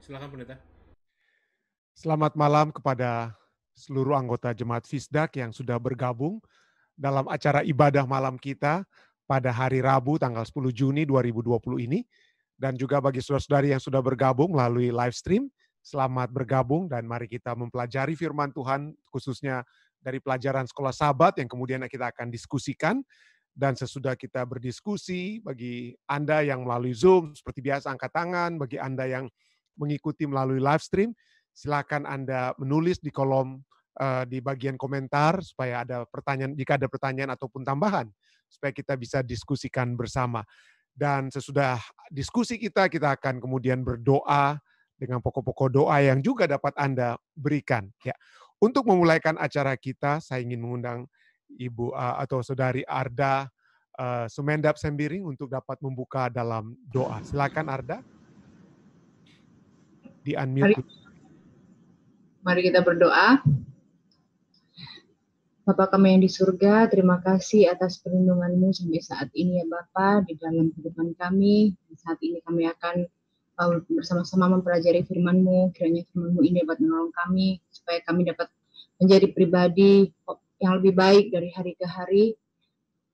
Silakan pendeta. Selamat malam kepada seluruh anggota jemaat Fisdak yang sudah bergabung dalam acara ibadah malam kita pada hari Rabu tanggal 10 Juni 2020 ini dan juga bagi saudara-saudari yang sudah bergabung melalui live stream, selamat bergabung dan mari kita mempelajari firman Tuhan khususnya dari pelajaran sekolah sabat yang kemudian kita akan diskusikan dan sesudah kita berdiskusi bagi Anda yang melalui Zoom seperti biasa angkat tangan bagi Anda yang mengikuti melalui live stream, silakan Anda menulis di kolom uh, di bagian komentar supaya ada pertanyaan jika ada pertanyaan ataupun tambahan supaya kita bisa diskusikan bersama. Dan sesudah diskusi kita kita akan kemudian berdoa dengan pokok-pokok doa yang juga dapat Anda berikan ya. Untuk memulaikan acara kita saya ingin mengundang Ibu uh, atau Saudari Arda uh, Sumendap Sembiring untuk dapat membuka dalam doa. Silakan Arda di unmute. Mari, mari kita berdoa. Bapak kami yang di surga, terima kasih atas perlindunganmu sampai saat ini ya Bapak, di dalam kehidupan kami. Saat ini kami akan uh, bersama-sama mempelajari firmanmu, kiranya firmanmu ini dapat menolong kami, supaya kami dapat menjadi pribadi yang lebih baik dari hari ke hari,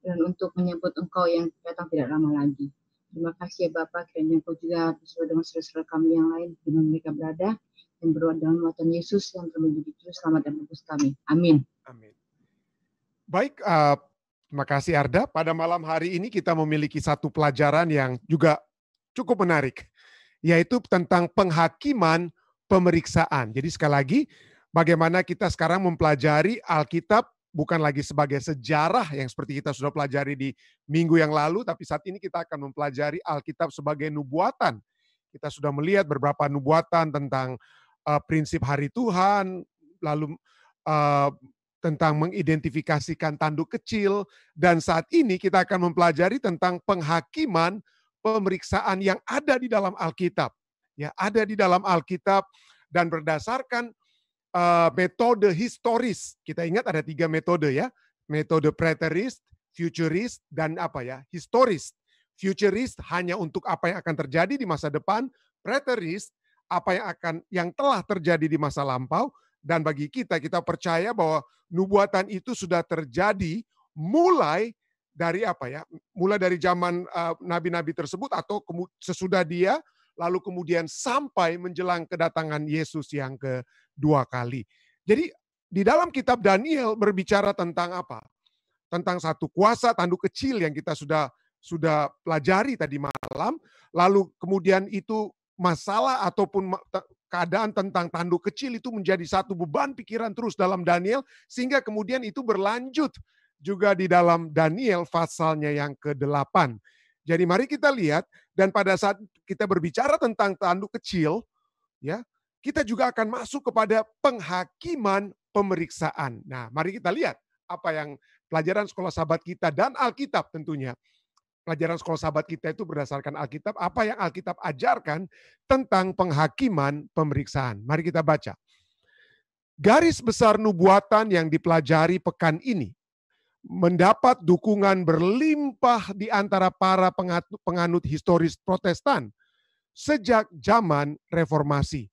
dan untuk menyebut engkau yang datang tidak lama lagi. Terima kasih ya Bapak, kiranya Engkau juga bersama dengan saudara-saudara kami yang lain di mana mereka berada dan berdoa dalam muatan Yesus yang kami jadi juru selamat dan berkat kami. Amin. Amin. Baik, uh, terima kasih Arda. Pada malam hari ini kita memiliki satu pelajaran yang juga cukup menarik, yaitu tentang penghakiman pemeriksaan. Jadi sekali lagi, bagaimana kita sekarang mempelajari Alkitab bukan lagi sebagai sejarah yang seperti kita sudah pelajari di minggu yang lalu, tapi saat ini kita akan mempelajari Alkitab sebagai nubuatan. Kita sudah melihat beberapa nubuatan tentang uh, prinsip hari Tuhan, lalu uh, tentang mengidentifikasikan tanduk kecil, dan saat ini kita akan mempelajari tentang penghakiman pemeriksaan yang ada di dalam Alkitab. Ya, ada di dalam Alkitab dan berdasarkan Eh, metode historis. Kita ingat ada tiga metode ya. Metode preterist, futurist, dan apa ya? Historis. Futurist hanya untuk apa yang akan terjadi di masa depan. Preterist, apa yang akan yang telah terjadi di masa lampau. Dan bagi kita, kita percaya bahwa nubuatan itu sudah terjadi mulai dari apa ya? Mulai dari zaman eh, nabi-nabi uh, tersebut atau sesudah dia, lalu kemudian sampai menjelang kedatangan Yesus yang ke dua kali. Jadi di dalam kitab Daniel berbicara tentang apa? Tentang satu kuasa tanduk kecil yang kita sudah sudah pelajari tadi malam, lalu kemudian itu masalah ataupun keadaan tentang tanduk kecil itu menjadi satu beban pikiran terus dalam Daniel sehingga kemudian itu berlanjut juga di dalam Daniel pasalnya yang ke-8. Jadi mari kita lihat dan pada saat kita berbicara tentang tanduk kecil ya, kita juga akan masuk kepada penghakiman pemeriksaan. Nah, mari kita lihat apa yang pelajaran sekolah sahabat kita dan Alkitab tentunya. Pelajaran sekolah sahabat kita itu berdasarkan Alkitab, apa yang Alkitab ajarkan tentang penghakiman pemeriksaan. Mari kita baca. Garis besar nubuatan yang dipelajari pekan ini mendapat dukungan berlimpah di antara para penganut historis protestan sejak zaman reformasi.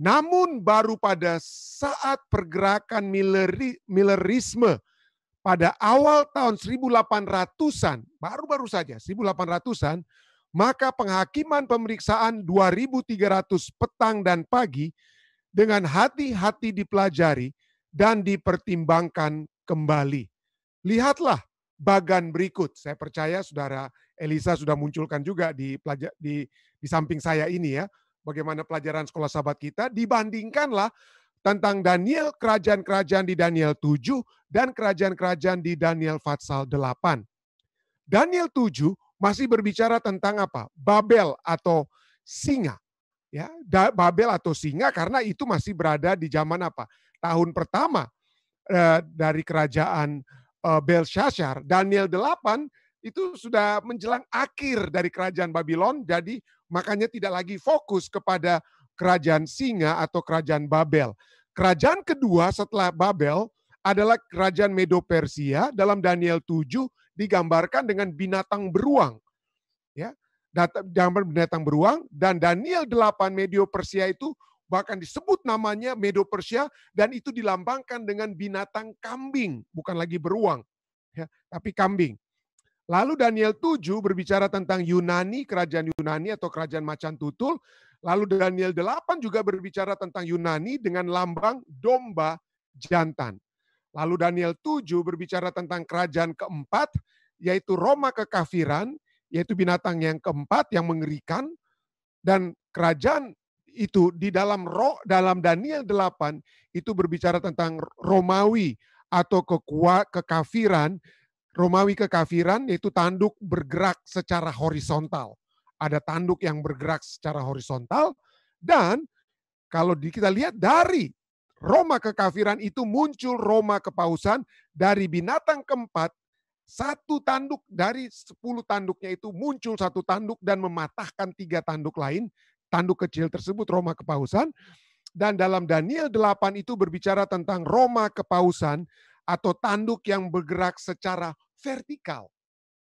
Namun baru pada saat pergerakan Milleri, Millerisme pada awal tahun 1800-an, baru-baru saja 1800-an, maka penghakiman pemeriksaan 2300 petang dan pagi dengan hati-hati dipelajari dan dipertimbangkan kembali. Lihatlah bagan berikut. Saya percaya saudara Elisa sudah munculkan juga di, di, di samping saya ini ya bagaimana pelajaran sekolah sahabat kita, dibandingkanlah tentang Daniel, kerajaan-kerajaan di Daniel 7, dan kerajaan-kerajaan di Daniel Fatsal 8. Daniel 7 masih berbicara tentang apa? Babel atau singa. Ya, Babel atau singa karena itu masih berada di zaman apa? Tahun pertama eh, dari kerajaan eh, Belshazzar. Daniel 8 itu sudah menjelang akhir dari kerajaan Babylon, jadi makanya tidak lagi fokus kepada kerajaan singa atau kerajaan Babel. Kerajaan kedua setelah Babel adalah kerajaan Medo-Persia dalam Daniel 7 digambarkan dengan binatang beruang. Ya, gambar binatang beruang dan Daniel 8 Medo-Persia itu bahkan disebut namanya Medo-Persia dan itu dilambangkan dengan binatang kambing, bukan lagi beruang. Ya, tapi kambing. Lalu Daniel 7 berbicara tentang Yunani, kerajaan Yunani atau kerajaan macan tutul. Lalu Daniel 8 juga berbicara tentang Yunani dengan lambang domba jantan. Lalu Daniel 7 berbicara tentang kerajaan keempat, yaitu Roma kekafiran, yaitu binatang yang keempat yang mengerikan. Dan kerajaan itu di dalam roh dalam Daniel 8 itu berbicara tentang Romawi atau kekuat kekafiran Romawi kekafiran yaitu tanduk bergerak secara horizontal. Ada tanduk yang bergerak secara horizontal dan kalau kita lihat dari Roma kekafiran itu muncul Roma kepausan dari binatang keempat satu tanduk dari sepuluh tanduknya itu muncul satu tanduk dan mematahkan tiga tanduk lain. Tanduk kecil tersebut Roma kepausan. Dan dalam Daniel 8 itu berbicara tentang Roma kepausan atau tanduk yang bergerak secara vertikal.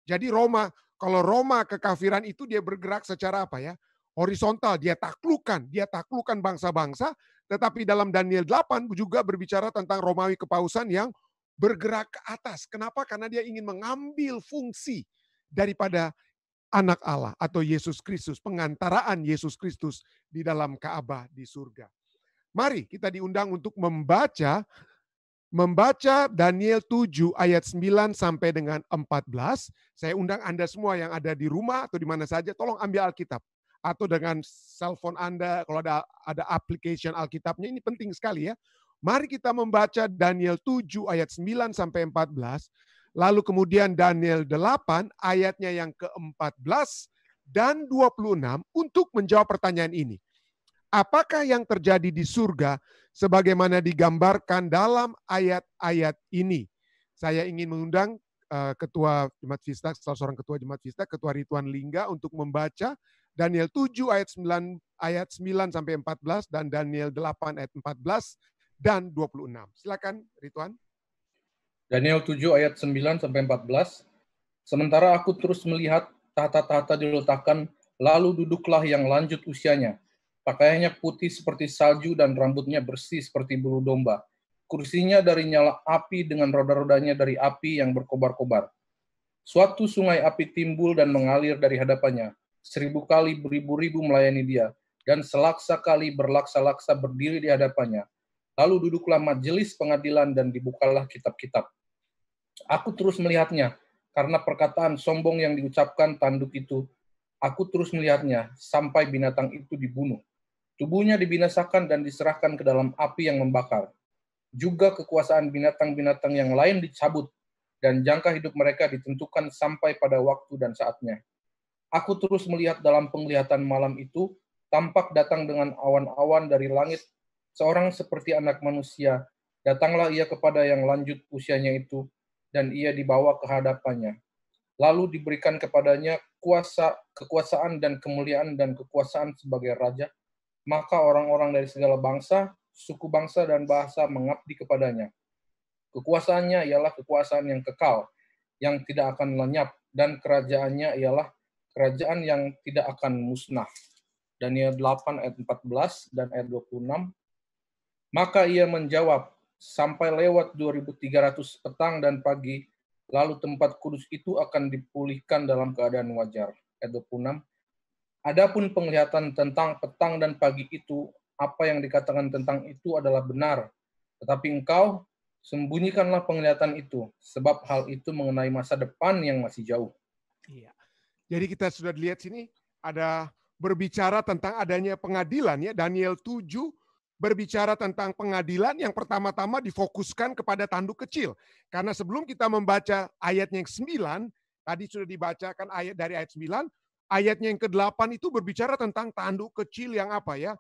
Jadi Roma, kalau Roma kekafiran itu dia bergerak secara apa ya? Horizontal, dia taklukan, dia taklukan bangsa-bangsa, tetapi dalam Daniel 8 juga berbicara tentang Romawi kepausan yang bergerak ke atas. Kenapa? Karena dia ingin mengambil fungsi daripada anak Allah atau Yesus Kristus, pengantaraan Yesus Kristus di dalam Ka'bah di surga. Mari kita diundang untuk membaca membaca Daniel 7 ayat 9 sampai dengan 14. Saya undang Anda semua yang ada di rumah atau di mana saja, tolong ambil Alkitab. Atau dengan cellphone Anda, kalau ada, ada application Alkitabnya, ini penting sekali ya. Mari kita membaca Daniel 7 ayat 9 sampai 14. Lalu kemudian Daniel 8 ayatnya yang ke-14 dan 26 untuk menjawab pertanyaan ini apakah yang terjadi di surga sebagaimana digambarkan dalam ayat-ayat ini. Saya ingin mengundang eh, Ketua Jemaat Vista, salah seorang Ketua Jemaat Vista, Ketua Rituan Lingga untuk membaca Daniel 7 ayat 9 ayat 9 sampai 14 dan Daniel 8 ayat 14 dan 26. Silakan Rituan. Daniel 7 ayat 9 sampai 14. Sementara aku terus melihat tata-tata diletakkan, lalu duduklah yang lanjut usianya, Pakaiannya putih seperti salju dan rambutnya bersih seperti bulu domba. Kursinya dari nyala api dengan roda-rodanya dari api yang berkobar-kobar. Suatu sungai api timbul dan mengalir dari hadapannya. Seribu kali beribu-ribu melayani dia, dan selaksa kali berlaksa-laksa berdiri di hadapannya. Lalu duduklah majelis pengadilan dan dibukalah kitab-kitab. Aku terus melihatnya, karena perkataan sombong yang diucapkan tanduk itu, aku terus melihatnya sampai binatang itu dibunuh. Tubuhnya dibinasakan dan diserahkan ke dalam api yang membakar. Juga kekuasaan binatang-binatang yang lain dicabut dan jangka hidup mereka ditentukan sampai pada waktu dan saatnya. Aku terus melihat dalam penglihatan malam itu tampak datang dengan awan-awan dari langit seorang seperti anak manusia. Datanglah ia kepada yang lanjut usianya itu dan ia dibawa ke hadapannya lalu diberikan kepadanya kuasa kekuasaan dan kemuliaan dan kekuasaan sebagai raja maka orang-orang dari segala bangsa, suku bangsa, dan bahasa mengabdi kepadanya. Kekuasaannya ialah kekuasaan yang kekal, yang tidak akan lenyap, dan kerajaannya ialah kerajaan yang tidak akan musnah. Daniel 8 ayat 14 dan ayat 26. Maka ia menjawab, sampai lewat 2300 petang dan pagi, lalu tempat kudus itu akan dipulihkan dalam keadaan wajar. Ayat 26. Adapun penglihatan tentang petang dan pagi itu, apa yang dikatakan tentang itu adalah benar. Tetapi engkau sembunyikanlah penglihatan itu, sebab hal itu mengenai masa depan yang masih jauh. Iya. Jadi kita sudah lihat sini ada berbicara tentang adanya pengadilan ya Daniel 7 berbicara tentang pengadilan yang pertama-tama difokuskan kepada tanduk kecil. Karena sebelum kita membaca ayat yang 9, tadi sudah dibacakan ayat dari ayat 9, ayatnya yang ke-8 itu berbicara tentang tanduk kecil yang apa ya?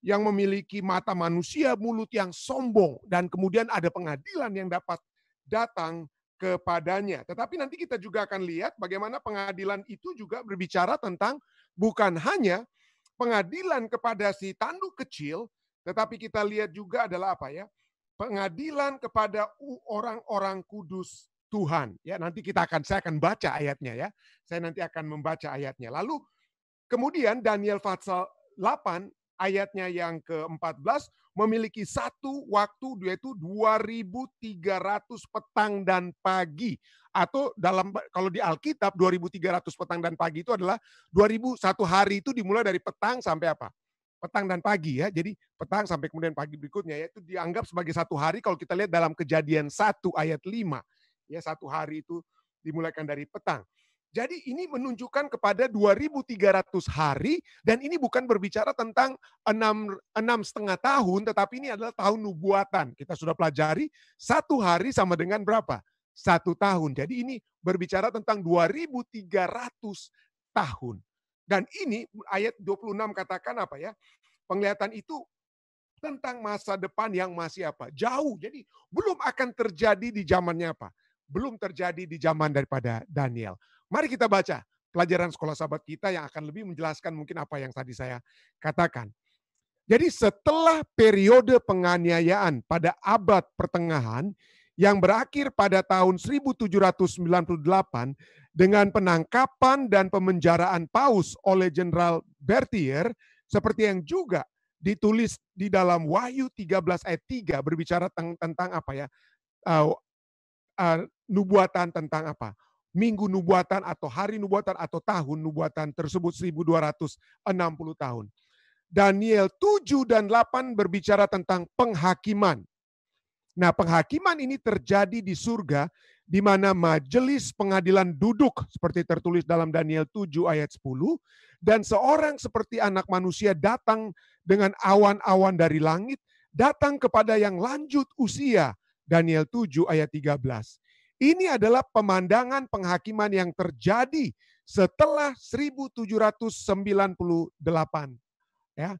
Yang memiliki mata manusia, mulut yang sombong, dan kemudian ada pengadilan yang dapat datang kepadanya. Tetapi nanti kita juga akan lihat bagaimana pengadilan itu juga berbicara tentang bukan hanya pengadilan kepada si tanduk kecil, tetapi kita lihat juga adalah apa ya? Pengadilan kepada orang-orang kudus Tuhan. Ya, nanti kita akan saya akan baca ayatnya ya. Saya nanti akan membaca ayatnya. Lalu kemudian Daniel pasal 8 ayatnya yang ke-14 memiliki satu waktu yaitu 2300 petang dan pagi atau dalam kalau di Alkitab 2300 petang dan pagi itu adalah 2000 satu hari itu dimulai dari petang sampai apa? petang dan pagi ya. Jadi petang sampai kemudian pagi berikutnya yaitu dianggap sebagai satu hari kalau kita lihat dalam kejadian 1 ayat 5 ya satu hari itu dimulaikan dari petang. Jadi ini menunjukkan kepada 2.300 hari dan ini bukan berbicara tentang enam enam setengah tahun, tetapi ini adalah tahun nubuatan. Kita sudah pelajari satu hari sama dengan berapa? Satu tahun. Jadi ini berbicara tentang 2.300 tahun. Dan ini ayat 26 katakan apa ya? Penglihatan itu tentang masa depan yang masih apa? Jauh. Jadi belum akan terjadi di zamannya apa? belum terjadi di zaman daripada Daniel. Mari kita baca pelajaran sekolah sahabat kita yang akan lebih menjelaskan mungkin apa yang tadi saya katakan. Jadi setelah periode penganiayaan pada abad pertengahan yang berakhir pada tahun 1798 dengan penangkapan dan pemenjaraan Paus oleh Jenderal Berthier seperti yang juga ditulis di dalam Wahyu 13 ayat 3 berbicara tentang, apa ya uh, uh, nubuatan tentang apa? Minggu nubuatan atau hari nubuatan atau tahun nubuatan tersebut 1260 tahun. Daniel 7 dan 8 berbicara tentang penghakiman. Nah, penghakiman ini terjadi di surga di mana majelis pengadilan duduk seperti tertulis dalam Daniel 7 ayat 10 dan seorang seperti anak manusia datang dengan awan-awan dari langit datang kepada yang lanjut usia Daniel 7 ayat 13. Ini adalah pemandangan penghakiman yang terjadi setelah 1798 ya,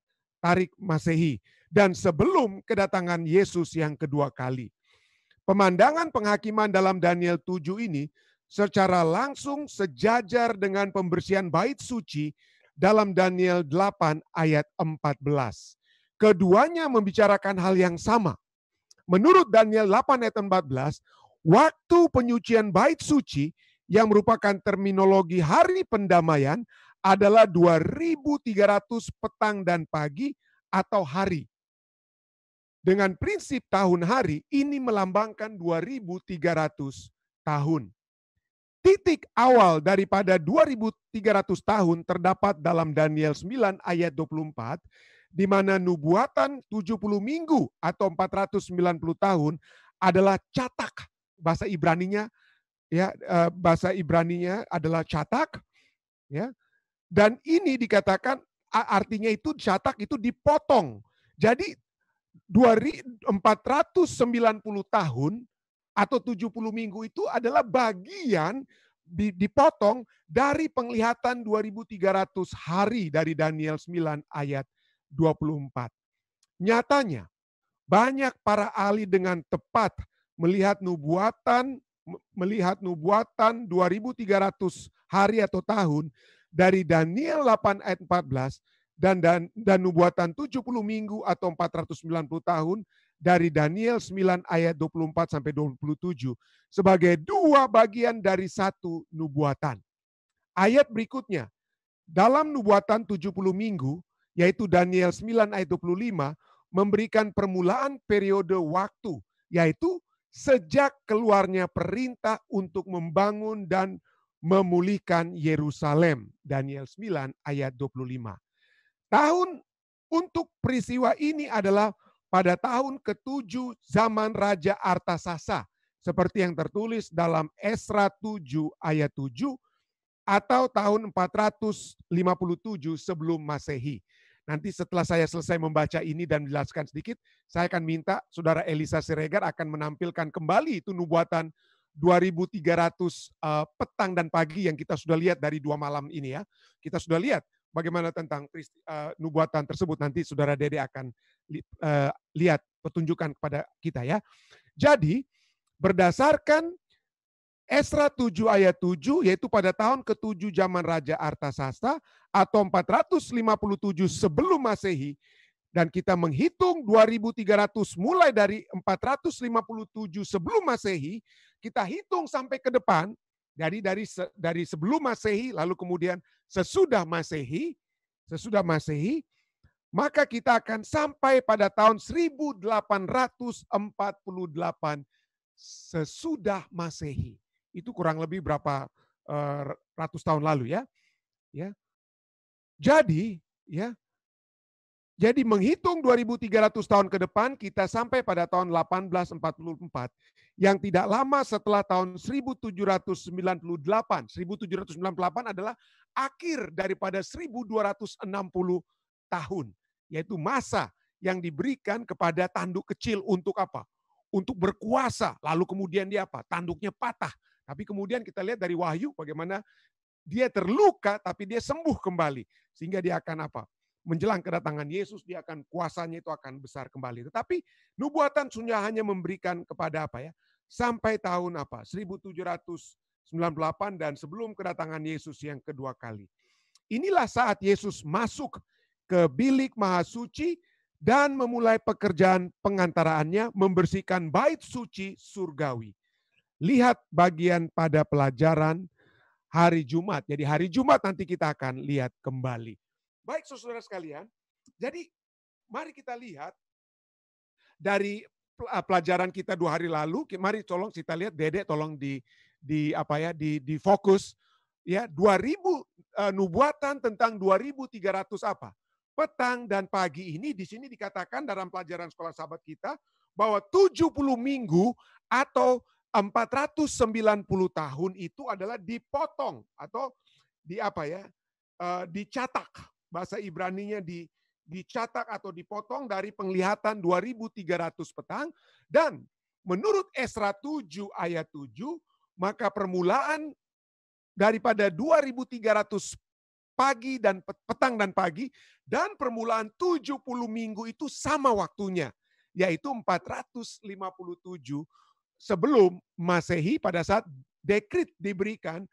tarik Masehi dan sebelum kedatangan Yesus yang kedua kali. Pemandangan penghakiman dalam Daniel 7 ini secara langsung sejajar dengan pembersihan bait suci dalam Daniel 8 ayat 14. Keduanya membicarakan hal yang sama. Menurut Daniel 8 ayat 14, waktu penyucian bait suci yang merupakan terminologi hari pendamaian adalah 2300 petang dan pagi atau hari. Dengan prinsip tahun hari ini melambangkan 2300 tahun. Titik awal daripada 2300 tahun terdapat dalam Daniel 9 ayat 24 di mana nubuatan 70 minggu atau 490 tahun adalah catak bahasa Ibrani-nya, ya eh, bahasa Ibrani-nya adalah catak ya dan ini dikatakan artinya itu catak itu dipotong jadi 2490 tahun atau 70 minggu itu adalah bagian dipotong dari penglihatan 2300 hari dari Daniel 9 ayat 24. Nyatanya banyak para ahli dengan tepat melihat nubuatan melihat nubuatan 2300 hari atau tahun dari Daniel 8 ayat 14 dan dan, dan nubuatan 70 minggu atau 490 tahun dari Daniel 9 ayat 24 sampai 27 sebagai dua bagian dari satu nubuatan. Ayat berikutnya dalam nubuatan 70 minggu yaitu Daniel 9 ayat 25 memberikan permulaan periode waktu yaitu sejak keluarnya perintah untuk membangun dan memulihkan Yerusalem. Daniel 9 ayat 25. Tahun untuk peristiwa ini adalah pada tahun ketujuh zaman Raja Artasasa. Seperti yang tertulis dalam Esra 7 ayat 7 atau tahun 457 sebelum masehi. Nanti setelah saya selesai membaca ini dan menjelaskan sedikit, saya akan minta saudara Elisa Siregar akan menampilkan kembali itu nubuatan 2300 uh, eh, petang dan pagi yang kita sudah lihat dari dua malam ini ya. Kita sudah lihat bagaimana tentang eh, nubuatan tersebut nanti saudara Dede akan eh, lihat petunjukan kepada kita ya. Jadi berdasarkan Esra 7 ayat 7 yaitu pada tahun ke-7 zaman Raja Artasasta atau 457 sebelum Masehi dan kita menghitung 2300 mulai dari 457 sebelum Masehi, kita hitung sampai ke depan dari dari dari sebelum Masehi lalu kemudian sesudah Masehi, sesudah Masehi, maka kita akan sampai pada tahun 1848 sesudah Masehi itu kurang lebih berapa eh, ratus tahun lalu ya. Ya. Jadi, ya. Jadi menghitung 2300 tahun ke depan kita sampai pada tahun 1844 yang tidak lama setelah tahun 1798. 1798 adalah akhir daripada 1260 tahun, yaitu masa yang diberikan kepada tanduk kecil untuk apa? Untuk berkuasa. Lalu kemudian dia apa? Tanduknya patah. Tapi kemudian kita lihat dari Wahyu bagaimana dia terluka tapi dia sembuh kembali. Sehingga dia akan apa? Menjelang kedatangan Yesus dia akan kuasanya itu akan besar kembali. Tetapi nubuatan sunya hanya memberikan kepada apa ya? Sampai tahun apa? 1798 dan sebelum kedatangan Yesus yang kedua kali. Inilah saat Yesus masuk ke bilik mahasuci dan memulai pekerjaan pengantaraannya membersihkan bait suci surgawi lihat bagian pada pelajaran hari Jumat. Jadi hari Jumat nanti kita akan lihat kembali. Baik saudara sekalian, jadi mari kita lihat dari eh, pelajaran kita dua hari lalu, mari tolong kita lihat Dedek tolong di di apa ya di di fokus ya 2000 eh, nubuatan tentang 2300 apa? Petang dan pagi ini di sini dikatakan dalam pelajaran sekolah sahabat kita bahwa 70 minggu atau 490 tahun itu adalah dipotong atau di apa ya? Eh, dicatak. Bahasa Ibrani-nya di dicatak atau dipotong dari penglihatan 2300 petang dan menurut Esra 7 ayat 7 maka permulaan daripada 2300 pagi dan petang dan pagi dan permulaan 70 minggu itu sama waktunya yaitu 457 sebelum Masehi pada saat dekrit diberikan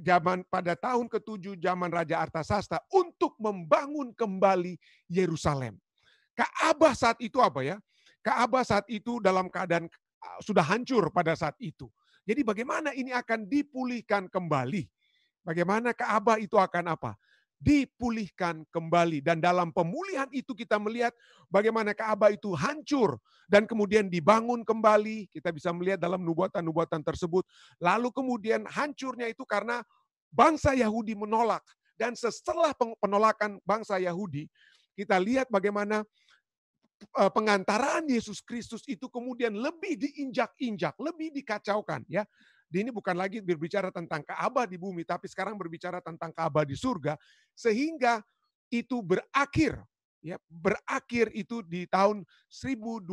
zaman pada tahun ke-7 zaman Raja Artasasta untuk membangun kembali Yerusalem. Kaabah saat itu apa ya? Kaabah saat itu dalam keadaan sudah hancur pada saat itu. Jadi bagaimana ini akan dipulihkan kembali? Bagaimana Kaabah itu akan apa? dipulihkan kembali. Dan dalam pemulihan itu kita melihat bagaimana Ka'bah itu hancur dan kemudian dibangun kembali. Kita bisa melihat dalam nubuatan-nubuatan tersebut. Lalu kemudian hancurnya itu karena bangsa Yahudi menolak. Dan setelah penolakan bangsa Yahudi, kita lihat bagaimana e, pengantaran Yesus Kristus itu kemudian lebih diinjak-injak, lebih dikacaukan ya ini bukan lagi berbicara tentang Ka'bah di bumi, tapi sekarang berbicara tentang Ka'bah di surga, sehingga itu berakhir, ya berakhir itu di tahun 1200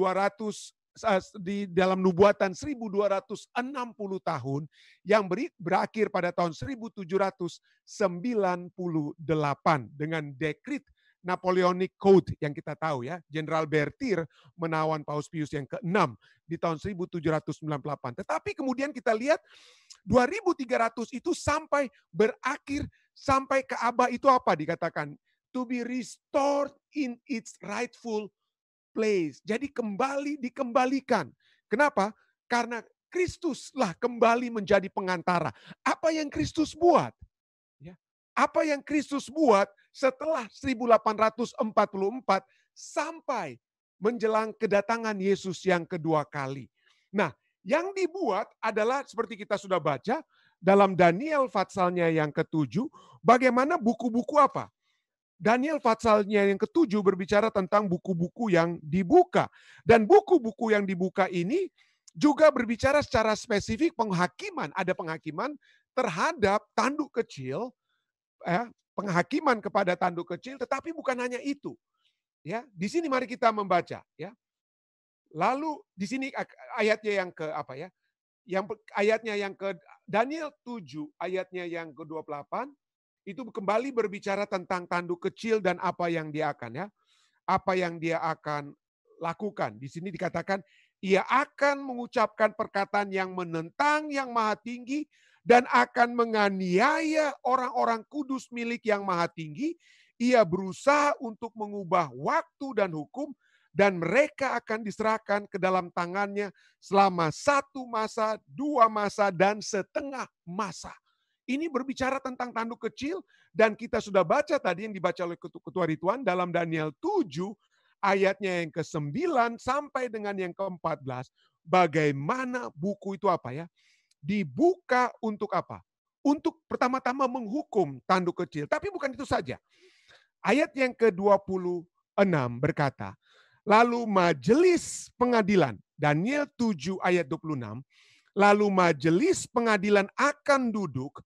eh, di dalam nubuatan 1260 tahun yang berakhir pada tahun 1798 dengan dekrit Napoleonic Code yang kita tahu ya. Jenderal Bertir menawan Paus Pius yang ke-6 di tahun 1798. Tetapi kemudian kita lihat 2300 itu sampai berakhir sampai ke abah itu apa dikatakan? To be restored in its rightful place. Jadi kembali dikembalikan. Kenapa? Karena Kristuslah kembali menjadi pengantara. Apa yang Kristus buat? Ya, apa yang Kristus buat setelah 1844 sampai menjelang kedatangan Yesus yang kedua kali. Nah, yang dibuat adalah seperti kita sudah baca dalam Daniel Fatsalnya yang ketujuh, bagaimana buku-buku apa? Daniel Fatsalnya yang ketujuh berbicara tentang buku-buku yang dibuka. Dan buku-buku yang dibuka ini juga berbicara secara spesifik penghakiman. Ada penghakiman terhadap tanduk kecil, eh, penghakiman kepada tanduk kecil, tetapi bukan hanya itu. Ya, di sini mari kita membaca ya. Lalu di sini ayatnya yang ke apa ya? Yang ayatnya yang ke Daniel 7 ayatnya yang ke-28 itu kembali berbicara tentang tanduk kecil dan apa yang dia akan ya. Apa yang dia akan lakukan. Di sini dikatakan ia akan mengucapkan perkataan yang menentang yang maha tinggi dan akan menganiaya orang-orang kudus milik yang maha tinggi. Ia berusaha untuk mengubah waktu dan hukum dan mereka akan diserahkan ke dalam tangannya selama satu masa, dua masa, dan setengah masa. Ini berbicara tentang tanduk kecil dan kita sudah baca tadi yang dibaca oleh Ketua Rituan dalam Daniel 7 ayatnya yang ke-9 sampai dengan yang ke-14. Bagaimana buku itu apa ya? dibuka untuk apa? Untuk pertama-tama menghukum tanduk kecil. Tapi bukan itu saja. Ayat yang ke-26 berkata, Lalu majelis pengadilan, Daniel 7 ayat 26, lalu majelis pengadilan akan duduk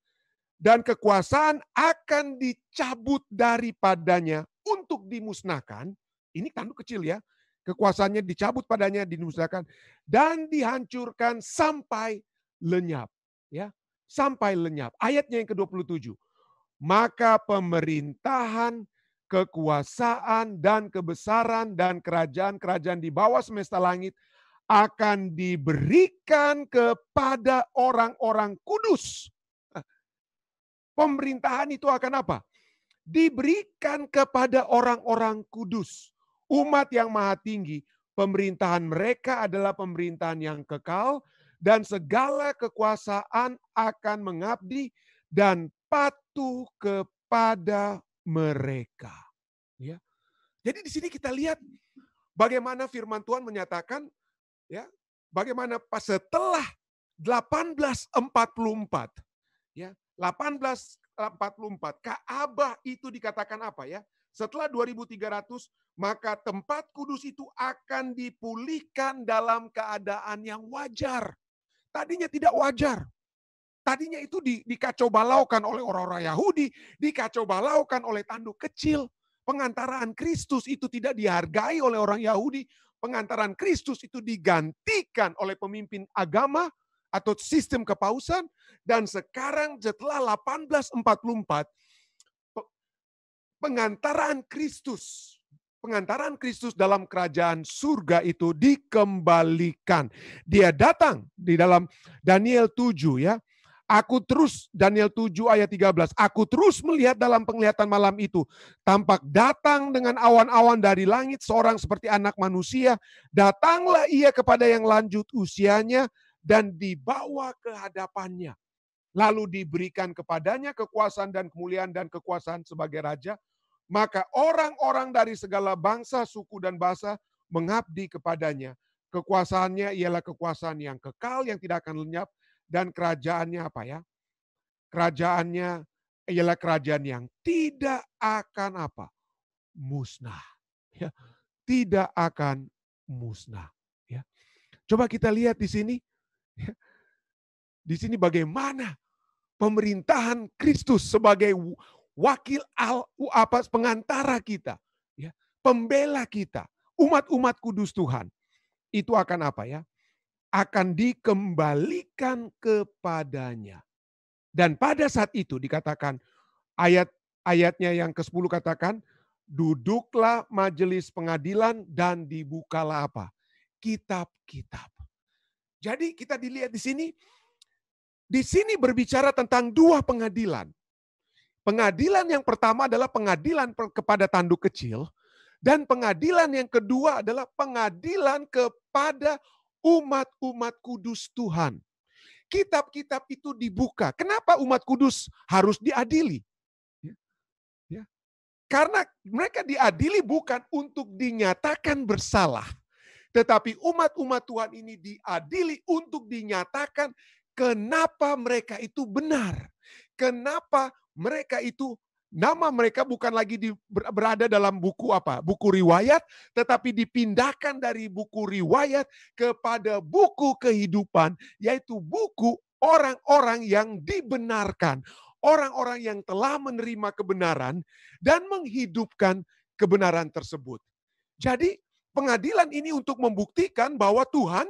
dan kekuasaan akan dicabut daripadanya untuk dimusnahkan. Ini tanduk kecil ya. Kekuasaannya dicabut padanya, dimusnahkan. Dan dihancurkan sampai lenyap. ya Sampai lenyap. Ayatnya yang ke-27. Maka pemerintahan, kekuasaan, dan kebesaran, dan kerajaan-kerajaan di bawah semesta langit akan diberikan kepada orang-orang kudus. Pemerintahan itu akan apa? Diberikan kepada orang-orang kudus. Umat yang maha tinggi, pemerintahan mereka adalah pemerintahan yang kekal, dan segala kekuasaan akan mengabdi dan patuh kepada mereka. Ya. Jadi di sini kita lihat bagaimana firman Tuhan menyatakan ya, bagaimana pas setelah 1844 ya, 1844 Ka'bah itu dikatakan apa ya? Setelah 2300 maka tempat kudus itu akan dipulihkan dalam keadaan yang wajar tadinya tidak wajar. Tadinya itu di, dikacau balaukan oleh orang-orang Yahudi, dikacau balaukan oleh tanduk kecil. Pengantaraan Kristus itu tidak dihargai oleh orang Yahudi. pengantaran Kristus itu digantikan oleh pemimpin agama atau sistem kepausan. Dan sekarang setelah 1844, pengantaraan Kristus pengantaran Kristus dalam kerajaan surga itu dikembalikan. Dia datang di dalam Daniel 7 ya. Aku terus, Daniel 7 ayat 13, aku terus melihat dalam penglihatan malam itu, tampak datang dengan awan-awan dari langit seorang seperti anak manusia, datanglah ia kepada yang lanjut usianya dan dibawa ke hadapannya. Lalu diberikan kepadanya kekuasaan dan kemuliaan dan kekuasaan sebagai raja maka orang-orang dari segala bangsa, suku, dan bahasa mengabdi kepadanya. Kekuasaannya ialah kekuasaan yang kekal, yang tidak akan lenyap. Dan kerajaannya apa ya? Kerajaannya ialah kerajaan yang tidak akan apa? Musnah. Ya. Tidak akan musnah. Ya. Coba kita lihat di sini. Ya. Di sini bagaimana pemerintahan Kristus sebagai wakil al, apa pengantara kita, ya, pembela kita, umat-umat kudus Tuhan. Itu akan apa ya? Akan dikembalikan kepadanya. Dan pada saat itu dikatakan ayat ayatnya yang ke-10 katakan duduklah majelis pengadilan dan dibukalah apa? kitab-kitab. Jadi kita dilihat di sini di sini berbicara tentang dua pengadilan. Pengadilan yang pertama adalah pengadilan kepada tanduk kecil, dan pengadilan yang kedua adalah pengadilan kepada umat-umat kudus Tuhan. Kitab-kitab itu dibuka. Kenapa umat kudus harus diadili? Ya. Ya. Karena mereka diadili bukan untuk dinyatakan bersalah, tetapi umat-umat Tuhan ini diadili untuk dinyatakan kenapa mereka itu benar, kenapa mereka itu nama mereka bukan lagi di, berada dalam buku apa? Buku riwayat, tetapi dipindahkan dari buku riwayat kepada buku kehidupan, yaitu buku orang-orang yang dibenarkan, orang-orang yang telah menerima kebenaran dan menghidupkan kebenaran tersebut. Jadi, pengadilan ini untuk membuktikan bahwa Tuhan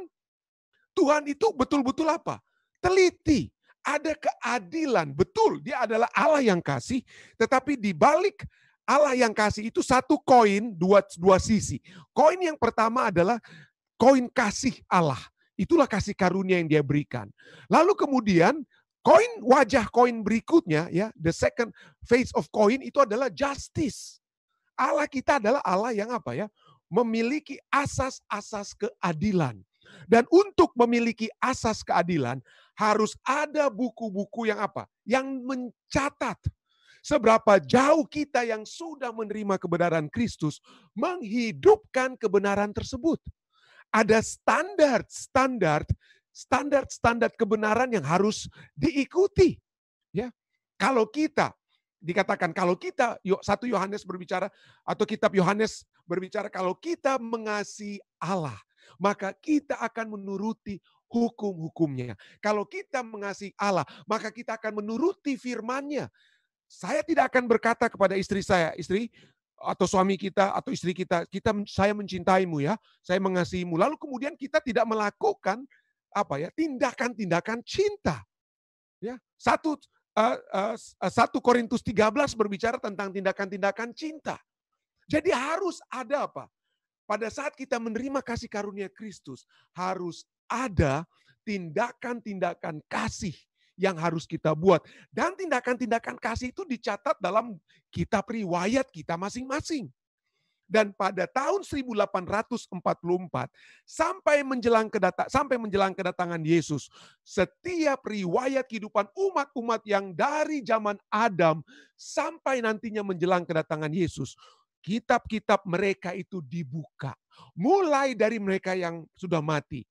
Tuhan itu betul-betul apa? Teliti ada keadilan. Betul, dia adalah Allah yang kasih, tetapi di balik Allah yang kasih itu satu koin dua dua sisi. Koin yang pertama adalah koin kasih Allah. Itulah kasih karunia yang dia berikan. Lalu kemudian koin wajah koin berikutnya ya, the second face of koin itu adalah justice. Allah kita adalah Allah yang apa ya? memiliki asas-asas keadilan. Dan untuk memiliki asas keadilan, harus ada buku-buku yang apa? Yang mencatat seberapa jauh kita yang sudah menerima kebenaran Kristus menghidupkan kebenaran tersebut. Ada standar-standar standar-standar kebenaran yang harus diikuti. Ya. Kalau kita dikatakan kalau kita satu Yohanes berbicara atau kitab Yohanes berbicara kalau kita mengasihi Allah, maka kita akan menuruti hukum-hukumnya. Kalau kita mengasihi Allah, maka kita akan menuruti firman-Nya. Saya tidak akan berkata kepada istri saya, istri atau suami kita atau istri kita, kita saya mencintaimu ya, saya mengasihimu. Lalu kemudian kita tidak melakukan apa ya tindakan-tindakan cinta. Ya, satu uh, uh, Korintus 13 berbicara tentang tindakan-tindakan cinta. Jadi harus ada apa? Pada saat kita menerima kasih karunia Kristus, harus ada tindakan-tindakan kasih yang harus kita buat. Dan tindakan-tindakan kasih itu dicatat dalam kitab riwayat kita masing-masing. Dan pada tahun 1844 sampai menjelang kedata, sampai menjelang kedatangan Yesus, setiap riwayat kehidupan umat-umat yang dari zaman Adam sampai nantinya menjelang kedatangan Yesus, kitab-kitab mereka itu dibuka. Mulai dari mereka yang sudah mati,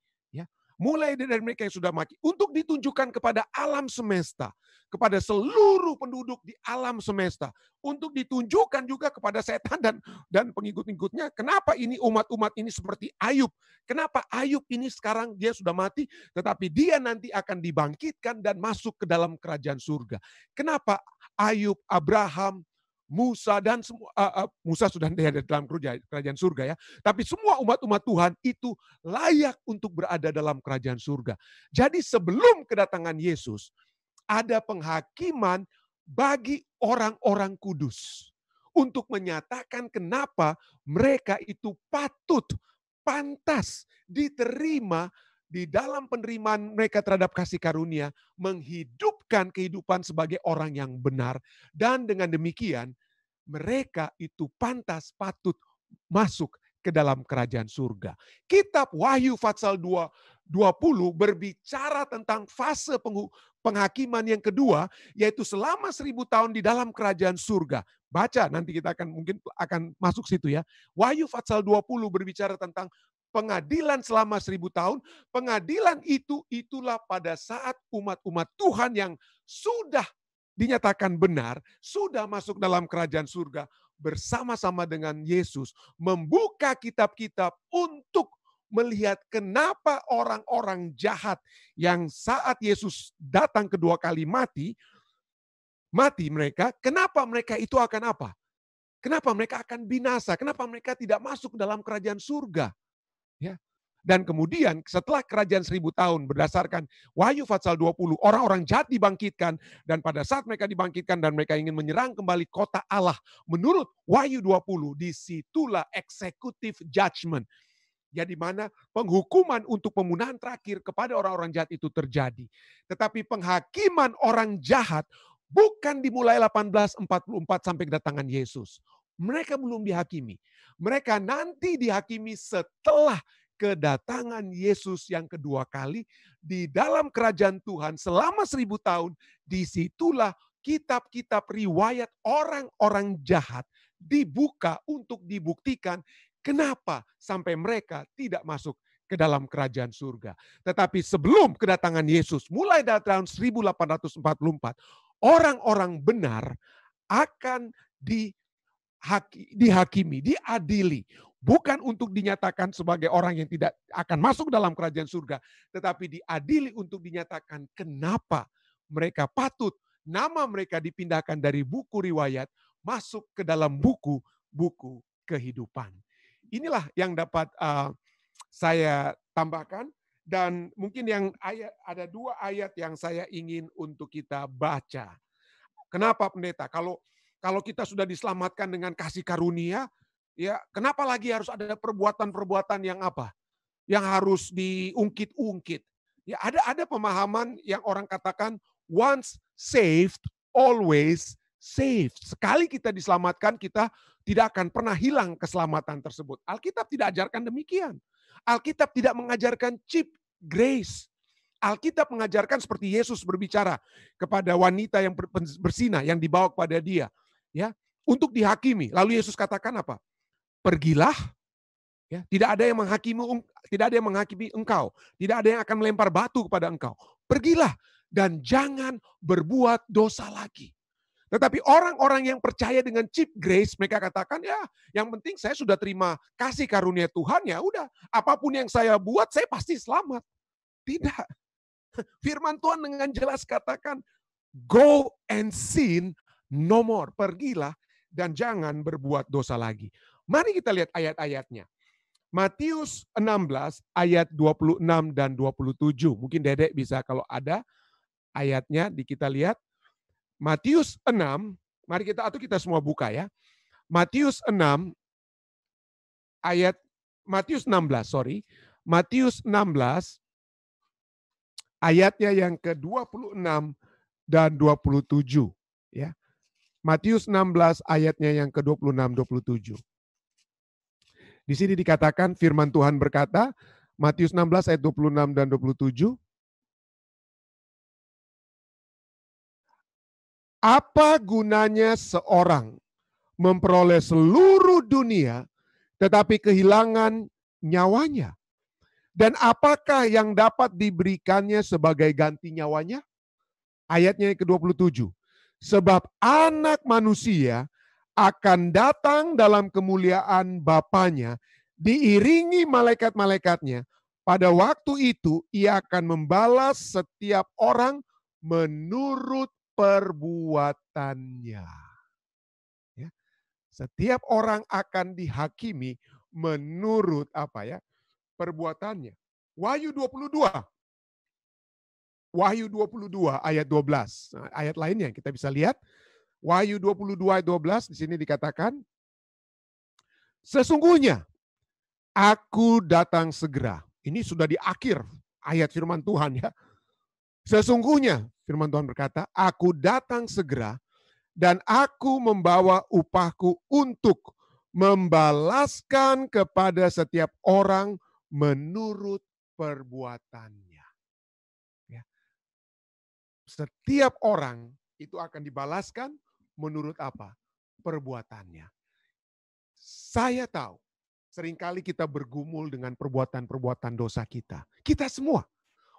mulai dari mereka yang sudah mati, untuk ditunjukkan kepada alam semesta, kepada seluruh penduduk di alam semesta, untuk ditunjukkan juga kepada setan dan dan pengikut-pengikutnya, kenapa ini umat-umat ini seperti Ayub? Kenapa Ayub ini sekarang dia sudah mati, tetapi dia nanti akan dibangkitkan dan masuk ke dalam kerajaan surga? Kenapa Ayub, Abraham, Musa dan semua uh, uh, Musa sudah ada dalam kerajaan surga ya. Tapi semua umat-umat Tuhan itu layak untuk berada dalam kerajaan surga. Jadi sebelum kedatangan Yesus ada penghakiman bagi orang-orang kudus untuk menyatakan kenapa mereka itu patut pantas diterima di dalam penerimaan mereka terhadap kasih karunia menghidupkan kehidupan sebagai orang yang benar dan dengan demikian mereka itu pantas patut masuk ke dalam kerajaan surga. Kitab Wahyu Fatsal 2 20 berbicara tentang fase penghakiman yang kedua yaitu selama seribu tahun di dalam kerajaan surga. Baca nanti kita akan mungkin akan masuk situ ya. Wahyu Fatsal 20 berbicara tentang pengadilan selama seribu tahun, pengadilan itu itulah pada saat umat-umat Tuhan yang sudah dinyatakan benar, sudah masuk dalam kerajaan surga, bersama-sama dengan Yesus, membuka kitab-kitab untuk melihat kenapa orang-orang jahat yang saat Yesus datang kedua kali mati, mati mereka, kenapa mereka itu akan apa? Kenapa mereka akan binasa? Kenapa mereka tidak masuk dalam kerajaan surga? Ya. Dan kemudian setelah kerajaan seribu tahun berdasarkan Wahyu Fatsal 20, orang-orang jahat dibangkitkan dan pada saat mereka dibangkitkan dan mereka ingin menyerang kembali kota Allah. Menurut Wahyu 20, disitulah eksekutif judgment. Ya di mana penghukuman untuk pemunahan terakhir kepada orang-orang jahat itu terjadi. Tetapi penghakiman orang jahat bukan dimulai 1844 sampai kedatangan Yesus. Mereka belum dihakimi. Mereka nanti dihakimi setelah kedatangan Yesus yang kedua kali di dalam kerajaan Tuhan selama seribu tahun. Disitulah kitab-kitab riwayat orang-orang jahat dibuka untuk dibuktikan kenapa sampai mereka tidak masuk ke dalam kerajaan surga. Tetapi sebelum kedatangan Yesus, mulai dari tahun 1844, orang-orang benar akan di dihakimi, diadili. Bukan untuk dinyatakan sebagai orang yang tidak akan masuk dalam kerajaan surga, tetapi diadili untuk dinyatakan kenapa mereka patut nama mereka dipindahkan dari buku riwayat masuk ke dalam buku-buku kehidupan. Inilah yang dapat uh, saya tambahkan dan mungkin yang ayat ada dua ayat yang saya ingin untuk kita baca. Kenapa pendeta? Kalau kalau kita sudah diselamatkan dengan kasih karunia, ya kenapa lagi harus ada perbuatan-perbuatan yang apa? Yang harus diungkit-ungkit. Ya ada ada pemahaman yang orang katakan once saved always saved. Sekali kita diselamatkan kita tidak akan pernah hilang keselamatan tersebut. Alkitab tidak ajarkan demikian. Alkitab tidak mengajarkan chip grace. Alkitab mengajarkan seperti Yesus berbicara kepada wanita yang bersinah yang dibawa kepada dia ya untuk dihakimi. Lalu Yesus katakan apa? Pergilah ya, tidak ada yang menghakimi tidak ada yang menghakimi engkau, tidak ada yang akan melempar batu kepada engkau. Pergilah dan jangan berbuat dosa lagi. Tetapi orang-orang yang percaya dengan chip grace, mereka katakan ya, yang penting saya sudah terima kasih karunia Tuhan ya, udah apapun yang saya buat saya pasti selamat. Tidak. Firman Tuhan dengan jelas katakan, go and sin nomor, pergilah dan jangan berbuat dosa lagi. Mari kita lihat ayat-ayatnya. Matius 16 ayat 26 dan 27. Mungkin Dedek bisa kalau ada ayatnya di kita lihat. Matius 6, mari kita atau kita semua buka ya. Matius 6 ayat Matius 16, sorry. Matius 16 ayatnya yang ke-26 dan 27 ya. Matius 16 ayatnya yang ke-26 27. Di sini dikatakan firman Tuhan berkata, Matius 16 ayat 26 dan 27. Apa gunanya seorang memperoleh seluruh dunia tetapi kehilangan nyawanya? Dan apakah yang dapat diberikannya sebagai ganti nyawanya? Ayatnya yang ke-27 sebab anak manusia akan datang dalam kemuliaan Bapaknya, diiringi malaikat-malaikatnya. Pada waktu itu ia akan membalas setiap orang menurut perbuatannya. Ya. Setiap orang akan dihakimi menurut apa ya? perbuatannya. Wahyu 22 Wahyu 22 ayat 12. Nah, ayat lainnya kita bisa lihat. Wahyu 22 ayat 12 di sini dikatakan, Sesungguhnya aku datang segera. Ini sudah di akhir ayat firman Tuhan ya. Sesungguhnya firman Tuhan berkata, aku datang segera dan aku membawa upahku untuk membalaskan kepada setiap orang menurut perbuatannya. Setiap orang itu akan dibalaskan menurut apa? Perbuatannya. Saya tahu, seringkali kita bergumul dengan perbuatan-perbuatan dosa kita. Kita semua.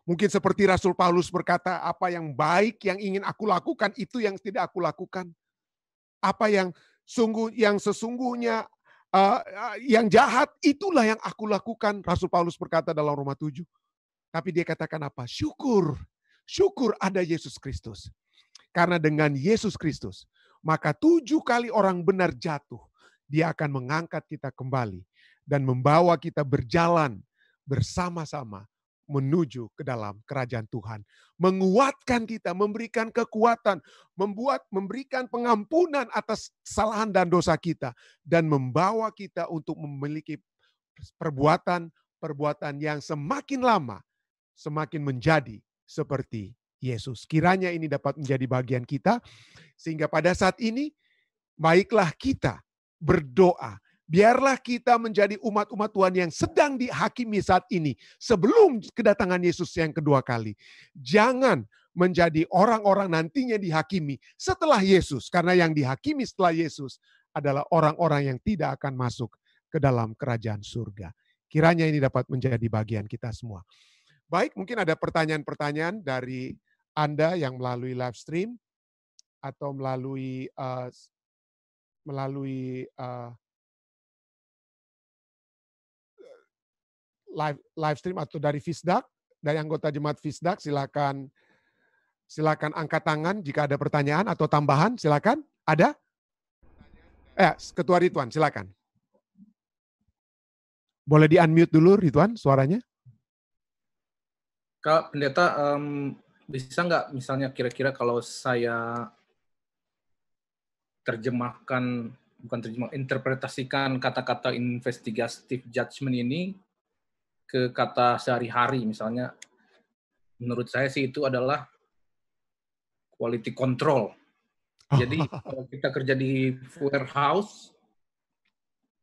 Mungkin seperti Rasul Paulus berkata, apa yang baik yang ingin aku lakukan, itu yang tidak aku lakukan. Apa yang sungguh yang sesungguhnya uh, yang jahat itulah yang aku lakukan. Rasul Paulus berkata dalam Roma 7. Tapi dia katakan apa? Syukur Syukur ada Yesus Kristus. Karena dengan Yesus Kristus, maka tujuh kali orang benar jatuh, dia akan mengangkat kita kembali dan membawa kita berjalan bersama-sama menuju ke dalam kerajaan Tuhan. Menguatkan kita, memberikan kekuatan, membuat memberikan pengampunan atas kesalahan dan dosa kita dan membawa kita untuk memiliki perbuatan-perbuatan yang semakin lama semakin menjadi seperti Yesus. Kiranya ini dapat menjadi bagian kita, sehingga pada saat ini, baiklah kita berdoa. Biarlah kita menjadi umat-umat Tuhan yang sedang dihakimi saat ini, sebelum kedatangan Yesus yang kedua kali. Jangan menjadi orang-orang nantinya dihakimi setelah Yesus, karena yang dihakimi setelah Yesus adalah orang-orang yang tidak akan masuk ke dalam kerajaan surga. Kiranya ini dapat menjadi bagian kita semua. Baik, mungkin ada pertanyaan-pertanyaan dari Anda yang melalui live stream atau melalui uh, melalui uh, live live stream atau dari Fisdak dari anggota jemaat Fisdak silakan silakan angkat tangan jika ada pertanyaan atau tambahan silakan ada eh ketua Rituan silakan boleh di unmute dulu Rituan suaranya Kak Pendeta, um, bisa nggak misalnya kira-kira kalau saya terjemahkan bukan terjemah interpretasikan kata-kata investigative judgment ini ke kata sehari-hari misalnya menurut saya sih itu adalah quality control. Jadi kalau kita kerja di warehouse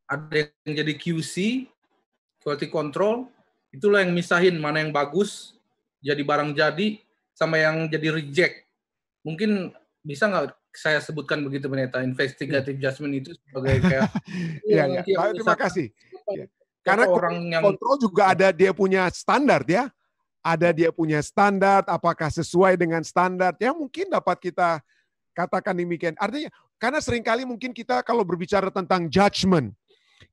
ada yang jadi QC, quality control, itulah yang misahin mana yang bagus, jadi barang jadi sama yang jadi reject. Mungkin bisa nggak saya sebutkan begitu pendeta investigative yeah. judgment itu sebagai kayak iya iya ya. terima kasih ya. karena orang kontrol yang kontrol juga ada dia punya standar ya ada dia punya standar apakah sesuai dengan standar ya mungkin dapat kita katakan demikian artinya karena seringkali mungkin kita kalau berbicara tentang judgment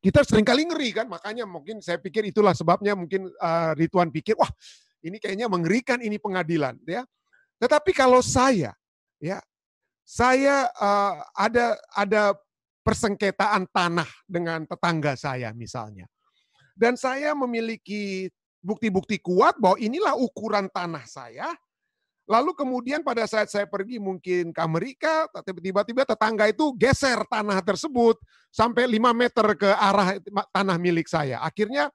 kita seringkali ngeri kan makanya mungkin saya pikir itulah sebabnya mungkin uh, Rituan pikir wah ini kayaknya mengerikan ini pengadilan ya. Tetapi kalau saya ya saya uh, ada ada persengketaan tanah dengan tetangga saya misalnya. Dan saya memiliki bukti-bukti kuat bahwa inilah ukuran tanah saya. Lalu kemudian pada saat saya pergi mungkin ke Amerika, tiba-tiba tetangga itu geser tanah tersebut sampai 5 meter ke arah tanah milik saya. Akhirnya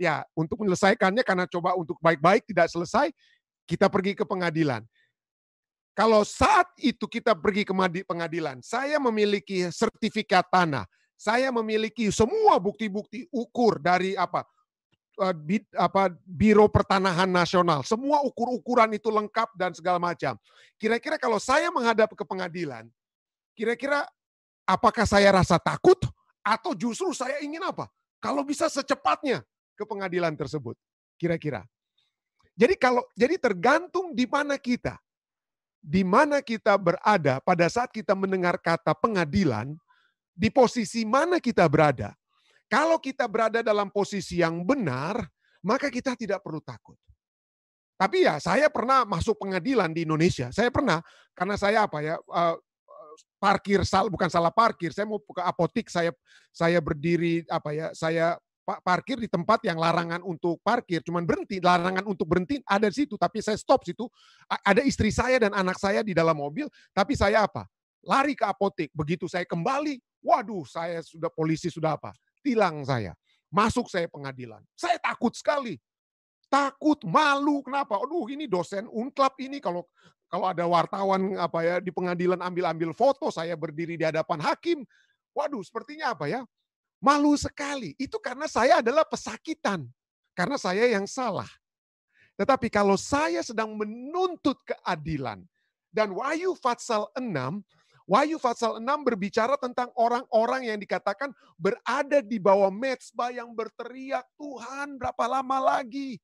ya untuk menyelesaikannya karena coba untuk baik-baik tidak selesai, kita pergi ke pengadilan. Kalau saat itu kita pergi ke pengadilan, saya memiliki sertifikat tanah, saya memiliki semua bukti-bukti ukur dari apa eh, bi, apa Biro Pertanahan Nasional. Semua ukur-ukuran itu lengkap dan segala macam. Kira-kira kalau saya menghadap ke pengadilan, kira-kira apakah saya rasa takut atau justru saya ingin apa? Kalau bisa secepatnya ke pengadilan tersebut. Kira-kira. Jadi kalau jadi tergantung di mana kita. Di mana kita berada pada saat kita mendengar kata pengadilan, di posisi mana kita berada. Kalau kita berada dalam posisi yang benar, maka kita tidak perlu takut. Tapi ya saya pernah masuk pengadilan di Indonesia. Saya pernah karena saya apa ya eh, parkir sal bukan salah parkir. Saya mau ke apotik saya saya berdiri apa ya saya parkir di tempat yang larangan untuk parkir, cuman berhenti, larangan untuk berhenti ada di situ, tapi saya stop situ. Ada istri saya dan anak saya di dalam mobil, tapi saya apa? Lari ke apotek. Begitu saya kembali, waduh, saya sudah polisi sudah apa? Tilang saya. Masuk saya pengadilan. Saya takut sekali. Takut, malu, kenapa? Aduh, ini dosen unklap ini kalau kalau ada wartawan apa ya di pengadilan ambil-ambil foto saya berdiri di hadapan hakim. Waduh, sepertinya apa ya? Malu sekali. Itu karena saya adalah pesakitan. Karena saya yang salah. Tetapi kalau saya sedang menuntut keadilan, dan Wahyu Fatsal 6, Wahyu Fatsal 6 berbicara tentang orang-orang yang dikatakan berada di bawah mezbah yang berteriak, Tuhan berapa lama lagi?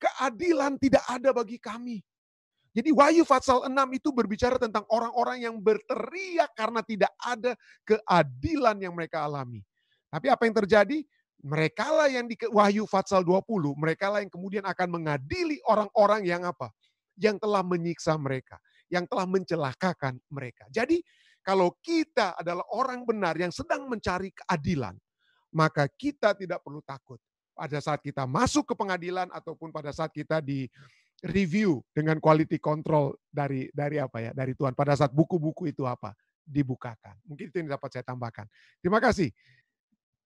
Keadilan tidak ada bagi kami. Jadi Wahyu Fatsal 6 itu berbicara tentang orang-orang yang berteriak karena tidak ada keadilan yang mereka alami. Tapi apa yang terjadi? Mereka lah yang di Wahyu Fatsal 20, lah yang kemudian akan mengadili orang-orang yang apa? Yang telah menyiksa mereka, yang telah mencelakakan mereka. Jadi kalau kita adalah orang benar yang sedang mencari keadilan, maka kita tidak perlu takut. Pada saat kita masuk ke pengadilan ataupun pada saat kita di review dengan quality control dari dari apa ya dari Tuhan pada saat buku-buku itu apa dibukakan. Mungkin itu yang dapat saya tambahkan. Terima kasih.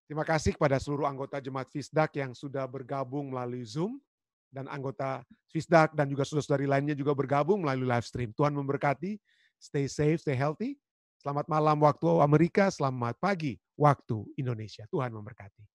Terima kasih kepada seluruh anggota jemaat Fisdak yang sudah bergabung melalui Zoom dan anggota Fisdak dan juga saudara-saudari lainnya juga bergabung melalui live stream. Tuhan memberkati. Stay safe, stay healthy. Selamat malam waktu Amerika, selamat pagi waktu Indonesia. Tuhan memberkati.